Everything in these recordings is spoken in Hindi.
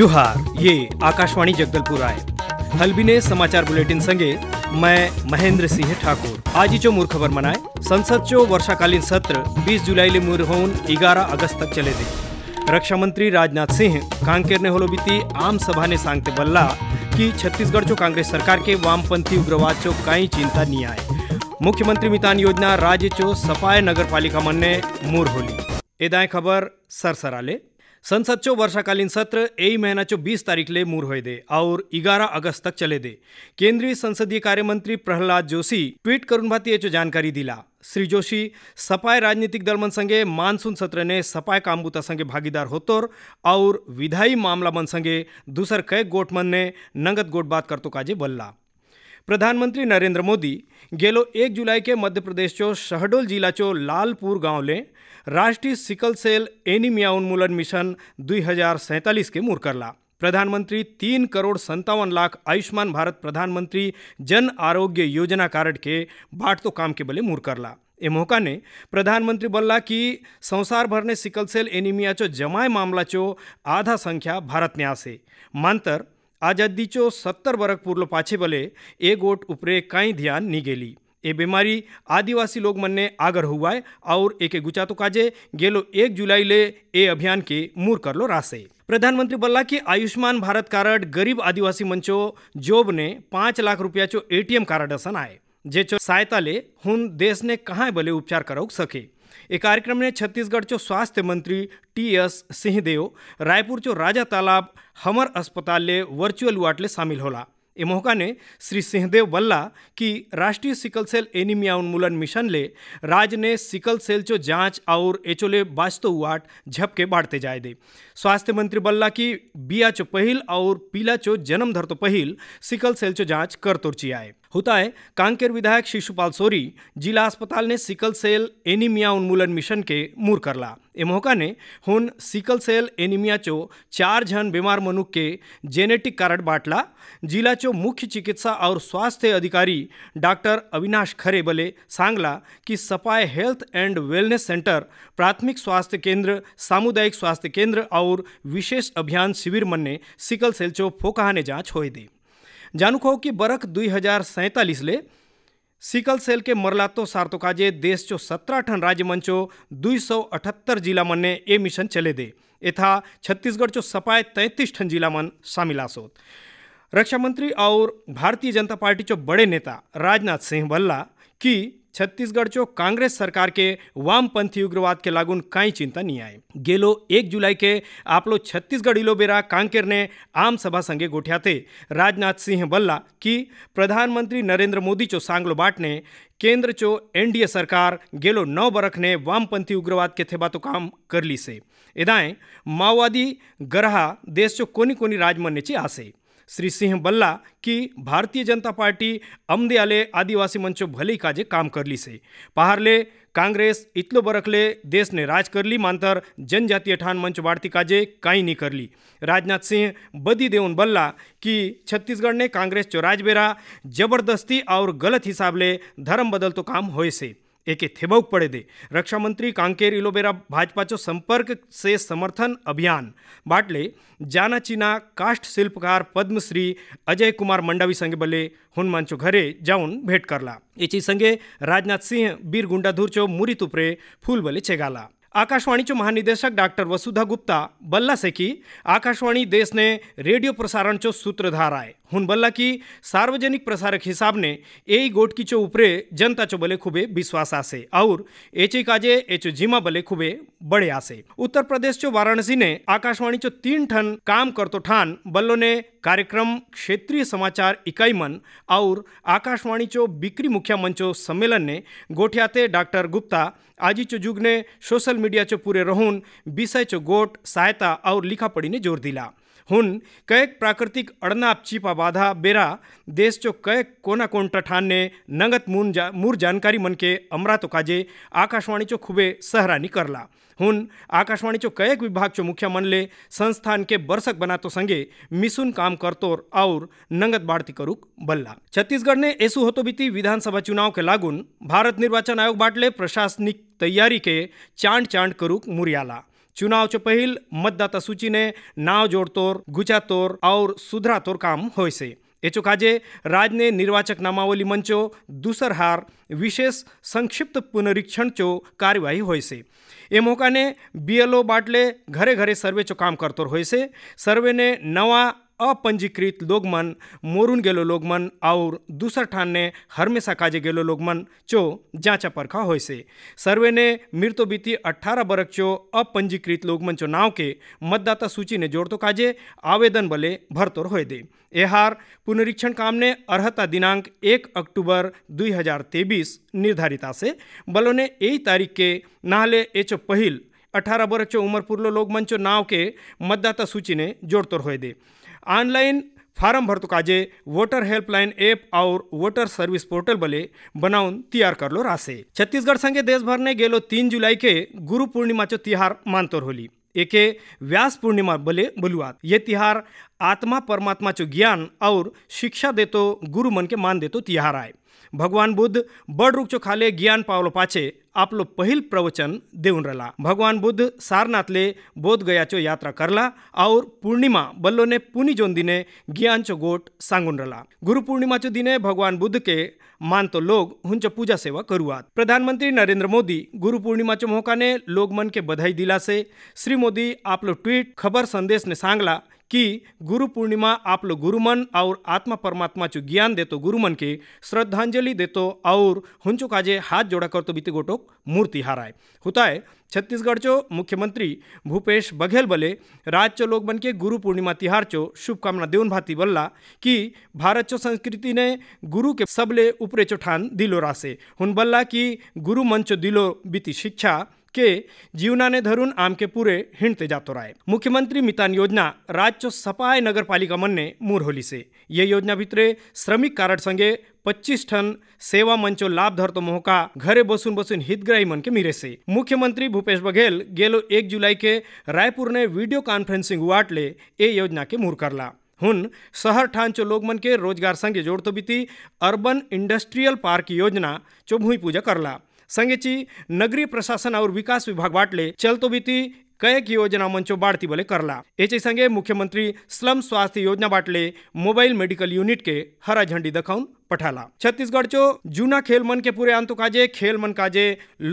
जुहार ये आकाशवाणी जगदलपुर आए हल्बी ने समाचार बुलेटिन संगे मैं महेंद्र सिंह ठाकुर आज चो मूर खबर मनाए संसद चो वर्षाकालीन सत्र 20 जुलाई ले मुर होन 11 अगस्त तक चले दे रक्षा मंत्री राजनाथ सिंह कांकेर ने होलो बीती आम सभा ने सांगते बल्ला कि छत्तीसगढ़ चो कांग्रेस सरकार के वामपंथी उग्रवाद चो कई चिंता नहीं आए मुख्यमंत्री मितान योजना राज्य चो सफाए नगर पालिका मन ने मूर होली एदाएं खबर सरसराले संसद चो वर्षाकालीन सत्र यही महीना મહિના बीस तारीख ले मूर હોય દે और ग्यारह अगस्त तक चले दे केंद्रीय संसदीय कार्य मंत्री प्रहलाद जोशी ट्वीट करून भाती चो जानकारी दिला श्री जोशी सपाय राजनीतिक दल मन संगे मानसून सत्र ने सपाय कामबूता संगे भागीदार होतोर और विधायी मामला मन संगे दूसर कई गोटमन ने नंगत गोट बात करतो काजे बल्ला प्रधानमंत्री नरेंद्र मोदी गेलो एक जुलाई के मध्य प्रदेश चो शहडोल जिला चो लालपुर गांव ले राष्ट्रीय सिकल सेल एनिमिया उन्मूलन मिशन दुई हजार सैंतालीस के करला प्रधानमंत्री तीन करोड़ संतावन लाख आयुष्मान भारत प्रधानमंत्री जन आरोग्य योजना कार्ड के बाट तो काम के बले करला ए मौका ने प्रधानमंत्री बोलला कि संसार भर ने सिकल सेल जमाए मामला चो आधा संख्या भारत ने आसे मानतर आजादी चो सत्तर વરખ પૂર્લ पाछे ભલે ए गोट उपरे કાંઈ ध्यान नहीं गेली એ બીમારી આદિવાસી લોગ મનને આગર હુવાય और एके गुचातो काजे गेलो एक जुलाई ले ए अभियान के मूर कर लो रासे प्रधानमंत्री बोला की आयुष्मान भारत कार्ड गरीब आदिवासी मंचो जोब ने पांच लाख रुपयाचो एटीएम कार्ड असन जे चो सहायता ले हुन देश ने कहा भले उपचार करवक सके ये कार्यक्रम ने छत्तीसगढ़ चो स्वास्थ्य मंत्री टी एस सिंहदेव रायपुर चो राजा तालाब हमर अस्पताल ले वर्चुअल वाट शामिल होला ए मौका ने श्री सिंहदेव बल्ला कि राष्ट्रीय सिकल सेल एनीमिया उन्मूलन मिशन ले राज्य ने सिकल सेल चो जांच और एचोले बास्तव वाट झपके बांटते जाए दे स्वास्थ्य मंत्री बल्ला की बिया चो पहल और पीला चो जन्म धर तो पहिल सिकल सेल चो जांच कर तोर आए होता है कांकेर विधायक शिशुपाल सोरी जिला अस्पताल ने सिकल सेल एनीमिया उन्मूलन मिशन के मूर करला ए मौका ने हुन सिकल सेल एनीमिया चो चार जन बीमार मनुख के जेनेटिक कार्ड बांटला जिला चो मुख्य चिकित्सा और स्वास्थ्य अधिकारी डॉक्टर अविनाश खरे बले सांगला कि सपाय हेल्थ एंड वेलनेस सेंटर प्राथमिक स्वास्थ्य केंद्र सामुदायिक स्वास्थ्य केंद्र और विशेष अभियान शिविर मन ने सिकल सेल चो फोकाने जांच हो दी જાણું કે બરખ દુઈ હજાર સૈંતાલીસલે સિકલ સેલ सार्तो काजे देश चो सत्रह ठन राज्य मन चो दुई सौ अठहत्तर जिला मन ने ए मिशन चले दे यथा छत्तीसगढ़ चो सपाए तैंतीस ठन जिला मन शामिल आसोत रक्षा मंत्री और भारतीय जनता पार्टी चो बड़े नेता राजनाथ सिंह भल्ला कि छत्तीसगढ़ चो कांग्रेस सरकार के वामपंथी उग्रवाद के लागून काई चिंता नहीं आए गेलो एक जुलाई के आप लोग छत्तीसगढ़ इलो बेरा कांकेर ने आम सभा संगे गोठिया थे राजनाथ सिंह बल्ला कि प्रधानमंत्री नरेंद्र मोदी चो सांगलो बाट ने केंद्र चो एनडीए सरकार गेलो नौ बरख ने वामपंथी उग्रवाद के थे बातो काम कर ली से इदाएं माओवादी ग्रह देश चो कोनी कोनी राजमन ने ची आसे શ્રી સિંહ બલ્લા કે ભારતીય જનતા પાર્ટી અમદે આલે આદિવાસી મંચો ભલે કાજે કામ કરલી છે પહારલે कांग्रेस इतलो बरखले देश ने राज कर ली मांतर जनजातीय ठान मंच वाढती काजे नहीं कर ली राजनाथ सिंह बदी देऊन बल्ला कि छत्तीसगढ़ ने कांग्रेस चो राजबेरा जबरदस्ती और गलत हिसाब ले धर्म बदल तो काम होए से એકે થેબવક પડેદે રક્ષામંત્રી કાંકેર ઇલોબેરા ભાજપાચો સંપર્ક સે સમર્થન અભિયાન બાટલે જાનાચીના કાષ્ઠ શિલ્પકાર પદ્મશ્રી અજય કુમાર મંડાવી સંગે બલે હુનમાનચો ઘરે જાઉન ભેટ કરલા એચી સંગે રાજનાથસિંહ બીર ગુંડાધુરચો મુરી તુપરે ફૂલ બલે છેગાલા आकाशवाणीचे महानिदेशक डॉक्टर वसुधा गुप्ता बल्ला सेकी आकाशवाणी देशने रेडिओ प्रसारणचो सूत्रधार आहे बल्ला हुनबल्लाकी सार्वजनिक प्रसारक हिसाब ने एई गोटकीचे उपरे जनताचो बले खूबे विश्वास आसे और एचे काजे एचो जिमा बले खूबे बड़े आसे उत्तर प्रदेश प्रदेशचो वाराणसीने आकाशवाणीचो तीन ठन काम करतो ठान बल्लो ने कार्यक्रम क्षेत्रीय समाचार इकाई मन और आकाशवाणीचो बिक्री मुखिया मंचो सम्मेलन ने गोठियाते डॉक्टर गुप्ता आजीचो जुग ने सोशल मीडिया चो पूरे रहून विषयचो गोट सहायता और ने जोर दिला हुन कैक प्राकृतिक अड़नाप छिपा बाधा बेरा देश चो कैक कोना कोण ठठानने नंगत मून जा मूर जानकारी मन के अमरा तो काजे आकाशवाणी चो खुबे सहरा निकरला हुन आकाशवाणी चो कैक विभाग चो मुखिया मन ले संस्थान के बरसक बना तो संगे मिसुन काम करतोर और नंगत बाढ़ती करुक बल्ला छत्तीसगढ़ ने ऐसु होतो बीती विधानसभा चुनाव के लागुन भारत निर्वाचन आयोग बाटले प्रशासनिक तैयारी के चांड चांड करुक मुरियाला चुनाव चपहिल मतदाता सूची ने नाव जोड़तोर गुचातोर और सुधरातोर काम हो से એચો કાજે રાજને નિર્વાચક નામાવલી મંચો દુસરહાર વિશેષ સંક્ષિપ્ત પુનરીક્ષણ ચો કાર્યવાહી હોય છે એ મોકાને બીએલઓ બાટલે ઘરે ઘરે સર્વે ચો કામ કરતો હોય છે સર્વેને નવા अपंजीकृत लोगमन मन मोरून गेलो लोगमन और दूसर ठान ने हरमेशा काजे गेलो लोग चो जाँचा परखा होय से सर्वे ने मृतो बीती अठारह बरक चो अपंजीकृत लोग चो नाव के मतदाता सूची ने जोड़ तो काजे आवेदन बले भरतोर होय दे एहार पुनरीक्षण काम ने अर्हता दिनांक एक अक्टूबर 2023 निर्धारित से बलो ने यही तारीख के नाहले एचो पहल अठारह बरस चो उमर पुरलो लोग नाव के मतदाता सूची ने जोड़तोर होए दे ऑनलाइन फारम भरतुक काजे वोटर हेल्पलाइन ऐप और वोटर सर्विस पोर्टल बले बनाउन तैयार कर लो रासे छत्तीसगढ़ संगे देश भर ने गेलो तीन जुलाई के गुरु पूर्णिमा चो तिहार मानतोर होली एके व्यास पूर्णिमा बले बलुआत ये तिहार आत्मा परमात्मा चो ज्ञान और शिक्षा देतो गुरु मन के मान देतो तिहार आए भगवान बुद्ध बड़ रुख चो खाले ज्ञान पावलो पाचे आपलो पहिल प्रवचन देऊन राहिला भगवान बुद्ध सारनाथले बोधगयाच्यो यात्रा करला और पूर्णिमा बल्लोने पुनी जोन दिने गियांचो गोट सांगून राहिला गुरुपूर्णिमाच्यो दिने भगवान बुद्ध के मानतो लोग हुंचो पूजा सेवा करुआत प्रधानमंत्री नरेंद्र मोदी गुरु मौका ने लोग मन के बधाई दिला से श्री मोदी आपलो ट्वीट खबर संदेश ने सांगला कि गुरु पूर्णिमा आप लोग गुरुमन और आत्मा परमात्मा परमात्माचु ज्ञान देतो गुरुमन के श्रद्धांजलि देतो और हुंचो काजे हाथ जोडा कर करतो बिती गोटोक मूर्ती हाराय होता है छत्तीसगढ़ चो मुख्यमंत्री भूपेश बघेल बले राज्य लोग बन के गुरु पूर्णिमा तिहार चो शुभकामना देवन भाती बल्ला कि भारत चो संस्कृति ने गुरु के सबले उपरेचो ठान दिलो रासे हुन बल्ला कि गुरु मन चो दिलो बीती शिक्षा के કે જીવનાને ધरून આમકે પૂરે हिंडते जातो राय मुख्यमंत्री मितान योजना राज्य સપાય નગરપાલિકા મનને મૂર હોલી છે ये યોજના ભીતરે શ્રમિક કાર્ડ સંગે પચીસ ठन સેવા મંચો લાભ ધરતો મોહકા ઘરે बसुन બસુન હિતગ્રાહી મન કે મિરે છે મુખ્યમंत्री भूपेश बघेल गेलो एक जुलाई के रायपुर ने वीडियो कॉन्फ्रेंसिंग वाट ले योजना के मूर करला हुन शहर ठान चो लोग मन के रोजगार संगे जोड़ तो बीती अर्बन इंडस्ट्रियल पार्क योजना चो भूमि पूजा करला संगेची नगरी प्रशासन और विकास विभाग बाटले वाटले चलतोबीती કયેક યોજના મંચો બાળતી ભલે કરલા एचे संगे मुख्यमंत्री स्लम स्वास्थ्य योजना बाटले मोबाइल मेडिकल यूनिट के हरा झंडी दखाउन पठाला छत्तीसगढ़ चो जूना खेल मन के पूरे आंतो काजे खेल मन काजे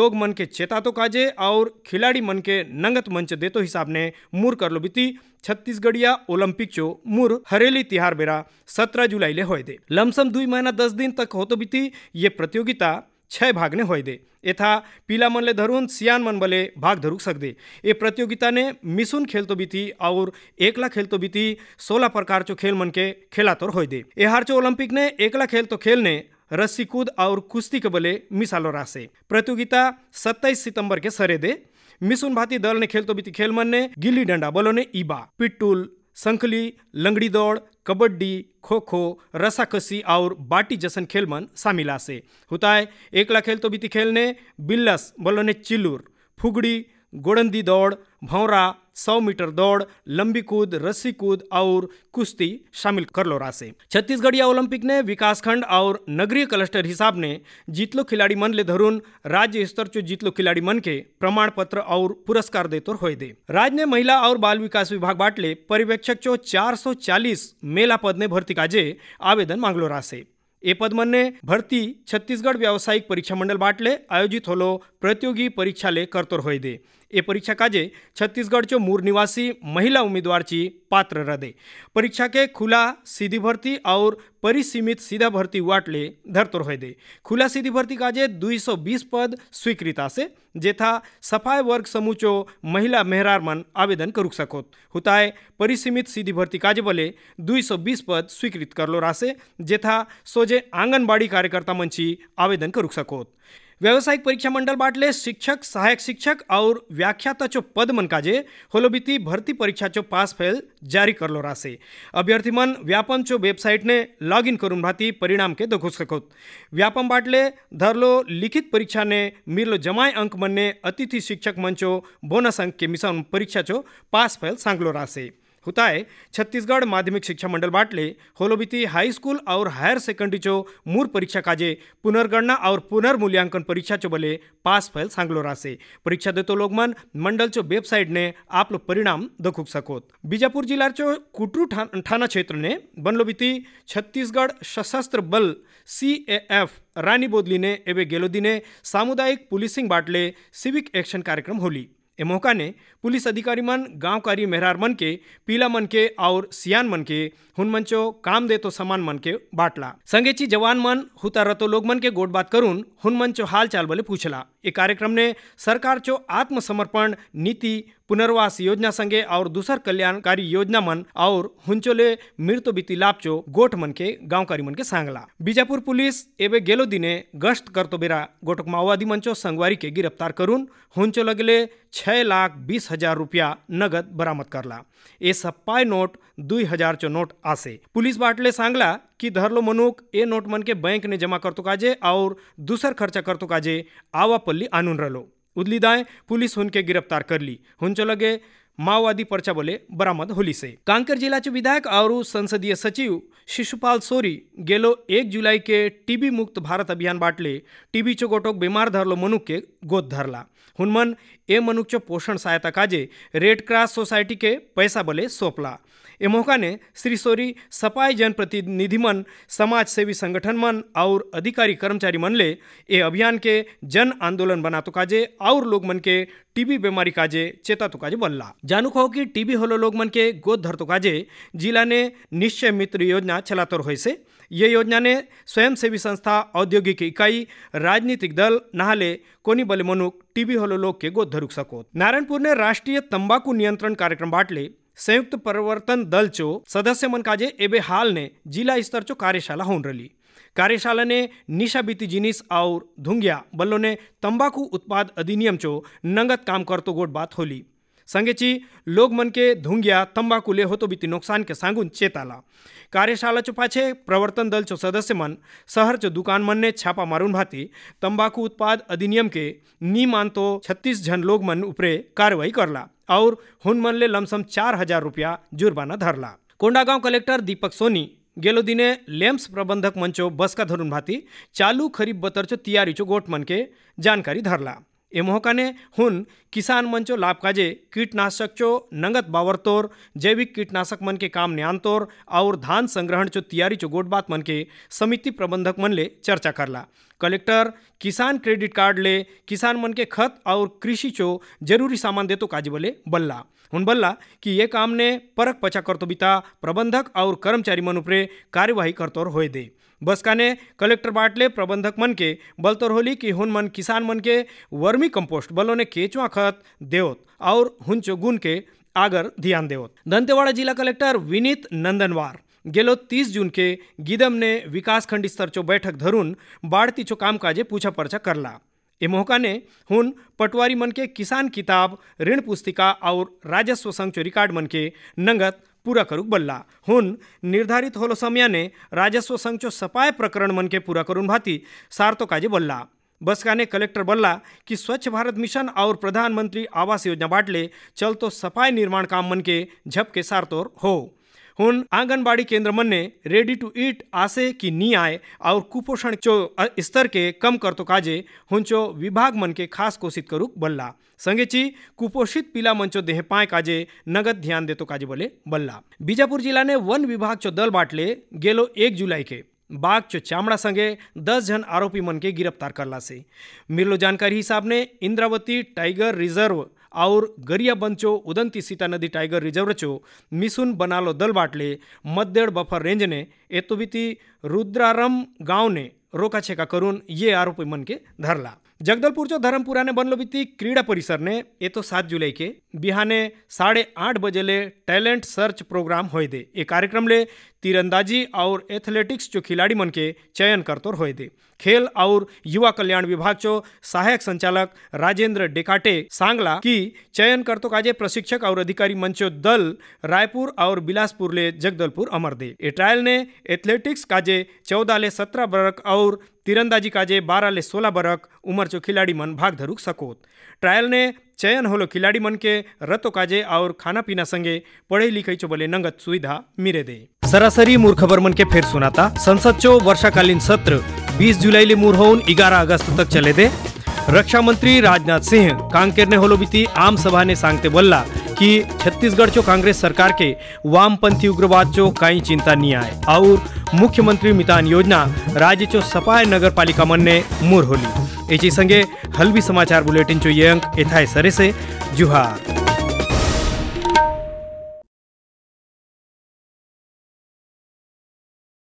लोग मन के चेता तो काजे और खिलाड़ी मन के नंगत मंच दे तो हिसाब ने मुर कर लो बीती छत्तीसगढ़िया ओलंपिक चो मुर हरेली तिहार बेरा सत्रह जुलाई ले होए दे लमसम दुई महीना दस दिन तक हो तो बीती ये प्रतियोगिता છય ભાગને હોય દે એથા પીલા મનલે सियान मन મન भाग धरुक सक दे ये प्रतियोगिता ने मिसुन खेल तो बीती और एकला खेल तो बीती सोलह प्रकार चो खेल मन के खेला तोर हो दे ये हार चो ओलंपिक ने एकला खेल तो खेल ने रस्सी कूद और कुश्ती के बले मिसालो रासे प्रतियोगिता सत्ताईस सितंबर के सरे दे मिसुन भाती दल ने खेल तो बीती खेल मन ने गिल्ली डंडा बलो ने इबा पिट्टूल संखली लंगड़ी दौड़ कबड्डी खो खो रसाकसी और बाटी जसन खेल मन शामिल आसे होता है एकला खेल तो बीती खेल ने बिल्लस बोलो ने चिल्लूर फुगड़ी गोड़ंदी दौड़ भौरा सौ मीटर दौड़ लंबी कूद रस्सी कूद और कुश्ती शामिल कर लो राशे छत्तीसगढ़ ओलंपिक ने विकासखंड और नगरीय क्लस्टर हिसाब ने जीतलो खिलाड़ी मन ले धरून राज्य स्तर चो जीतलो खिलाड़ी मन के प्रमाण पत्र और पुरस्कार दे देतोर हो दे राज्य ने महिला और बाल विकास विभाग बाटले पर्यवेक्षक चो चार सौ चालीस मेला पद ने भर्ती काजे आवेदन मांगलो राशे ए पद मन ने भर्ती छत्तीसगढ़ व्यावसायिक परीक्षा मंडल बाटले आयोजित होलो प्रतियोगी परीक्षा ले करतोर होई दे ये परीक्षा પરીક્ષા छत्तीसगढ़ चो मूर निवासी महिला उम्मीदवार ची पात्र हृदय परीक्षा के खुला सीधी भर्ती और परिसीमित सीधा भर्ती वाटले धरतोर रह दे खुला सीधी भर्ती काजे 220 पद स्वीकृत आसे जेथा सफाई वर्ग समूचो महिला मेहरार मन आवेदन करू सकोत हुताए परिसीमित सीधी भर्ती काजे बोले 220 पद स्वीकृत करलो रासे जेथा सोजे आंगनबाड़ी कार्यकर्ता मंची आवेदन करू सकोत व्यावसायिक परीक्षा मंडल बाटले शिक्षक सहायक शिक्षक और चो पद मन काजे होलोबीती भर्ती परीक्षा चो पास फेल जारी कर करलो रासे चो वेबसाइट ने लॉग इन करून भाती परिणाम के दखू शकत व्यापम बाटले धरलो लिखित परीक्षा ने मिलो जमाय अंक मन ने अतिथि शिक्षक मंचो बोनस अंक के मिशन परीक्षा चो पास फेल सांगलो रासे हुताय छत्तीसगढ़ माध्यमिक शिक्षा मंडल बाटले होलोबिती हाई स्कूल और हायर सेकेंडरी चो मूर परीक्षा काजे पुनर्गणना और पुनर्मूल्यांकन परीक्षा चो बले पास फैल सांगलो रासे परीक्षा देतो लोग मन मंडल चो वेबसाइट ने आप लोग परिणाम दखूक सकोत बीजापुर जिला चो कुटरू थाना थान क्षेत्र ने बनलोबीती छत्तीसगढ़ सशस्त्र बल सी एफ रानी बोदली ने एवे गेलो दिने सामुदायिक पुलिसिंग बाटले सिविक एक्शन कार्यक्रम होली मौका ने पुलिस अधिकारी मन गांव कारी मेहरार मन के पीला मन के और सियान मन के हुन मंचो काम दे तो सामान मन के बांटला संगेची जवान मन हुतारतो लोग मन के गोट बात करून हुन मंचो हाल चाल बोले पूछला ये कार्यक्रम ने सरकार चो आत्मसमर्पण नीति पुनर्वास योजना संगे और दूसर कल्याणकारी योजना मन और हुंचोले मृत बीती लापचो गोट मन के गाँवकारी मन के सांगला बीजापुर पुलिस एवे गेलो दिने गश्त करतो बेरा गोटक माओवादी मंचो संगवारी के गिरफ्तार करून हुंचो लगले छः लाख बीस हजार रुपया नगद बरामद करला ए सप्पाय नोट दुई हजार चो नोट आसे पुलिस बाटले सांगला कि धरलो मनुक ए नोट मन के बैंक ने जमा करतो काजे और दूसर खर्चा करतो काजे आवा पल्ली आनून रलो उदली दाएं पुलिस उनके गिरफ्तार कर करली हुंचे लगे माओवादी पर्चा बोले बरामद होली होलीसे कांकेर जिलाचे विधायक और संसदीय सचिव शिशुपाल सोरी गेलो एक जुलाई के टीबी मुक्त भारत अभियान बाटले चो गोटोक बीमार धरलो मनुख के गोद धरला हुनमन ए चो पोषण सहायता काजे रेड क्रॉस सोसायटी के पैसा बोले सौंपला એ मौका ने श्री सोरी सपाई जनप्रतिनिधि मन समाज सेवी संगठन मन और अधिकारी कर्मचारी मन ले ए अभियान के जन आंदोलन बनातो काजे और लोग मन के टीबी बीमारी काजे चेता तो काजे बल्ला जानू कहो कि टीबी होलो लोग मन के गोद धरतो काजे जिला ने निश्चय मित्र योजना चलातोर हो से ये योजना ने स्वयंसेवी संस्था औद्योगिक इकाई राजनीतिक दल नहाले कोनी बले मनुक टीबी होलो लोग के गोद धरुक सको नारायणपुर ने राष्ट्रीय तंबाकू नियंत्रण कार्यक्रम बाटले संयुक्त दल चो सदस्य मन काजे एबे हाल ने जिला स्तर चो कार्यशाला होन रली कार्यशाला ने निशा बीती जीनिस और धुंगिया बल्लो ने तंबाकू उत्पाद अधिनियम चो नंगत काम करतो गोट बात होली संगेची लोग मन के धुंगिया तंबाकू ले हो तो बीती नुकसान के सांगुन चेताला कार्यशाला चो पाछे प्रवर्तन दल चो सदस्य मन शहर चो दुकान मन ने छापा मारून भाती तंबाकू उत्पाद अधिनियम के नी मान तो छत्तीस जन लोग मन उपरे कार्रवाई करला और हुन मन ले लमसम चार हजार रुपया जुर्माना धरला कोंडागांव कलेक्टर दीपक सोनी गेलो दिने लेम्स प्रबंधक मंचो बस का धरुन भाती चालू खरीफ बतरचो तियारीचो गोट मन के जानकारी धरला એમહોકાને હુન કિસાન મંચો લાભકાજે कीटनाशक चो नंगत बावरतोर जैविक कीटनाशक मन के काम न्यानतोर और धान संग्रहण चो तैयारी चो गोटबात मन के समिति प्रबंधक मन ले चर्चा करला कलेक्टर किसान क्रेडिट कार्ड ले किसान मन के खत और कृषि चो जरूरी सामान दे तो काज बोले बल्ला उन बल्ला कि ये काम ने परख पचा करतो बीता प्रबंधक और कर्मचारी मन उपरे कार्यवाही करतोर होए दे बसका ने कलेक्टर बाटले प्रबंधक मन के बलतर तो होली की हुन मन किसान मन के वर्मी कंपोस्ट बलों ने केचवा खत देवत और हुंचो गुन के आगर ध्यान देवत दंतेवाड़ा जिला कलेक्टर विनीत नंदनवार गेलो 30 जून के गिदम ने विकासखंड चो बैठक धरून बाढ़ती बाढ़तीचो कामकाजे पूछा परछा करला ए ने हुन पटवारी मन के किसान किताब ऋण पुस्तिका और राजस्व संचो रिकॉर्ड मन के नंगत पूरा बल्ला કરું निर्धारित होलो નિર્ધારિત ने राजस्व संचो સંચો प्रकरण मन के पूरा करून भाती सारतो काजे बल्ला बसका ने कलेक्टर बल्ला कि स्वच्छ भारत मिशन और प्रधानमंत्री आवास योजना बाटले चल तो सफाई निर्माण काम मन के झपके सारतोर हो हुन आंगनबाड़ी केंद्र मन ने रेडी टू ईट आसे की नी आए और कुपोषण चो स्तर के कम करतो काजे चो विभाग मन के खास कोशिश करूक बल्ला संगे ची कुपोषित पीला चो देह पाए काजे नगद ध्यान देतो काजे बोले बल्ला बीजापुर जिला ने वन विभाग चो दल बाटले गेलो एक जुलाई के चामड़ा संगे બાગ ચામડા સંઘે દસ જણ આરોપી મનકે से કરલાશે जानकारी हिसाब ने इंद्रावती टाइगर रिजर्व और गरिया बंचो उदंती सीता नदी टाइगर रिजर्व चो मिसुन बनालो दल बाटले मद्देड़ बफर रेंज ने एतुबीती रुद्रारम गांव ने रोका छेका करून ये आरोपी मन के धरला जगदलपुर ने ધરમપુરાને क्रीडा परिसर ने ये तो सात जुलाई के કે બિહાને સાડે આઠ બજેલે टैलेंट सर्च प्रोग्राम होए दे ये कार्यक्रम ले तीरंदाजी और एथलेटिक्स जो खिलाड़ी मन के चयन करतोर होए दे खेल और युवा कल्याण विभाग जो सहायक संचालक राजेंद्र डेकाटे सांगला की चयन करतो काजे प्रशिक्षक और अधिकारी मंचो दल रायपुर और बिलासपुर ले जगदलपुर अमर दे ये ट्रायल ने एथलेटिक्स काजे चौदह ले सत्रह बरक और તીરંદાજી કાજે બારાલે સોલા બરક ઉમરચો ખિલાડી મન ભાગ ધરુક સકોત ટ્રાયલને चयन होलो खिलाड़ी मन के रतो काजे और खाना पीना संगे पढ़े लिखे चो बोले नंगत सुविधा मिरे दे सरासरी मूर खबर मन के फिर सुनाता संसद चो वर्षाकालीन सत्र 20 जुलाई ले मूर होन ग्यारह अगस्त तक चले दे रक्षा मंत्री राजनाथ सिंह कांकेर ने होलो बीती आम सभा ने सांगते बोलला कि छत्तीसगढ़ जो कांग्रेस सरकार के वामपंथी उग्रवाद जो कई चिंता नहीं आए और मुख्यमंत्री मितान योजना राज्य चो सपाए नगर पालिका मन ने मुर होली इसी संगे हल्बी समाचार बुलेटिन चो ये अंक यथाय सरे से जुहार